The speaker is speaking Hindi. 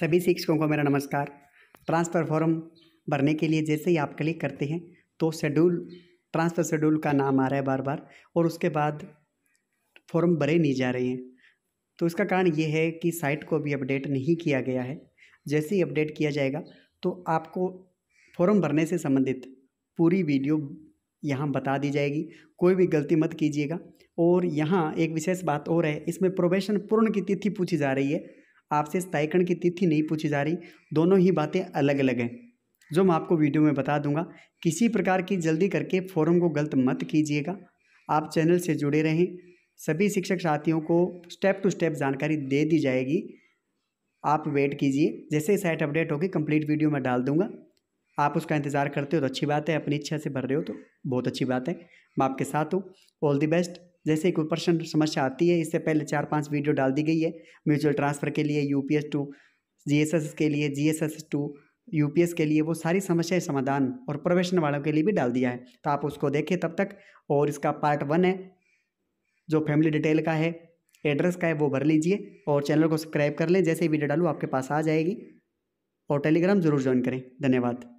सभी शिक्षकों को मेरा नमस्कार ट्रांसफ़र फॉर्म भरने के लिए जैसे ही आप क्लिक करते हैं तो शेड्यूल ट्रांसफ़र शेड्यूल का नाम आ रहा है बार बार और उसके बाद फॉर्म भरे नहीं जा रहे हैं तो इसका कारण ये है कि साइट को भी अपडेट नहीं किया गया है जैसे ही अपडेट किया जाएगा तो आपको फॉर्म भरने से संबंधित पूरी वीडियो यहाँ बता दी जाएगी कोई भी गलती मत कीजिएगा और यहाँ एक विशेष बात और है इसमें प्रोबेशन पूर्ण की तिथि पूछी जा रही है आपसे स्थायीकरण की तिथि नहीं पूछी जा रही दोनों ही बातें अलग अलग हैं जो मैं आपको वीडियो में बता दूंगा किसी प्रकार की जल्दी करके फॉरम को गलत मत कीजिएगा आप चैनल से जुड़े रहें सभी शिक्षक साथियों को स्टेप टू स्टेप जानकारी दे दी जाएगी आप वेट कीजिए जैसे साइट अपडेट होगी कंप्लीट वीडियो में डाल दूंगा आप उसका इंतज़ार करते हो तो अच्छी बात है अपनी इच्छा से भर रहे हो तो बहुत अच्छी बात है मैं आपके साथ हूँ ऑल दी बेस्ट जैसे कोई प्रश्न समस्या आती है इससे पहले चार पांच वीडियो डाल दी गई है म्यूचुअल ट्रांसफ़र के लिए यू पी टू जी के लिए जी टू यूपीएस के लिए वो सारी समस्याएं समाधान और प्रवेशन वालों के लिए भी डाल दिया है तो आप उसको देखें तब तक और इसका पार्ट वन है जो फैमिली डिटेल का है एड्रेस का है वो भर लीजिए और चैनल को सब्सक्राइब कर लें जैसे ही वीडियो डालू आपके पास आ जाएगी और टेलीग्राम ज़रूर ज्वाइन करें धन्यवाद